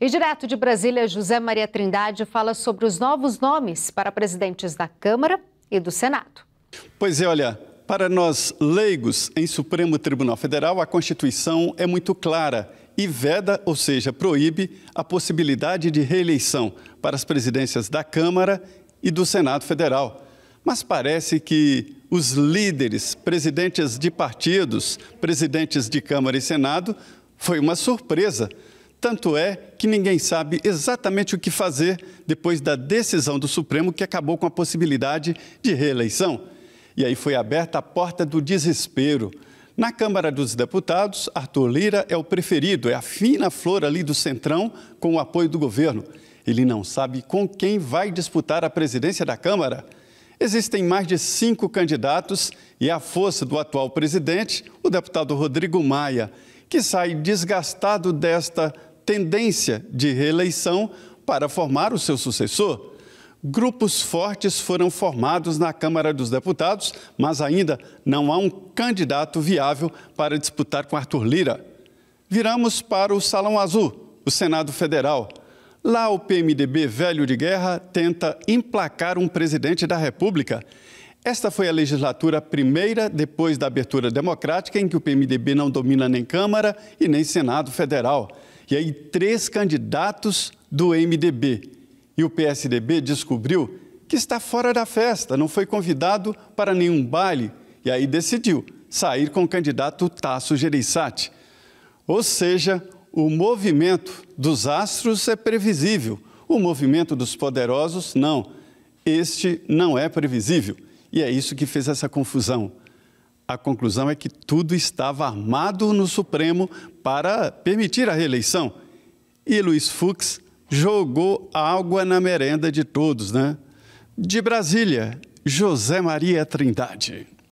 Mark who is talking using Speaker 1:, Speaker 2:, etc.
Speaker 1: E direto de Brasília, José Maria Trindade fala sobre os novos nomes para presidentes da Câmara e do Senado. Pois é, olha, para nós leigos em Supremo Tribunal Federal, a Constituição é muito clara e veda, ou seja, proíbe a possibilidade de reeleição para as presidências da Câmara e do Senado Federal. Mas parece que os líderes, presidentes de partidos, presidentes de Câmara e Senado, foi uma surpresa. Tanto é que ninguém sabe exatamente o que fazer depois da decisão do Supremo que acabou com a possibilidade de reeleição. E aí foi aberta a porta do desespero. Na Câmara dos Deputados, Arthur Lira é o preferido, é a fina flor ali do Centrão com o apoio do governo. Ele não sabe com quem vai disputar a presidência da Câmara. Existem mais de cinco candidatos e a força do atual presidente, o deputado Rodrigo Maia, que sai desgastado desta tendência de reeleição para formar o seu sucessor. Grupos fortes foram formados na Câmara dos Deputados, mas ainda não há um candidato viável para disputar com Arthur Lira. Viramos para o Salão Azul, o Senado Federal. Lá, o PMDB velho de guerra tenta emplacar um presidente da República. Esta foi a legislatura primeira depois da abertura democrática em que o PMDB não domina nem Câmara e nem Senado Federal. E aí, três candidatos do MDB. E o PSDB descobriu que está fora da festa, não foi convidado para nenhum baile. E aí decidiu sair com o candidato Tasso Gereissati. Ou seja, o movimento dos astros é previsível, o movimento dos poderosos não. Este não é previsível. E é isso que fez essa confusão. A conclusão é que tudo estava armado no Supremo para permitir a reeleição. E Luiz Fux jogou água na merenda de todos, né? De Brasília, José Maria Trindade.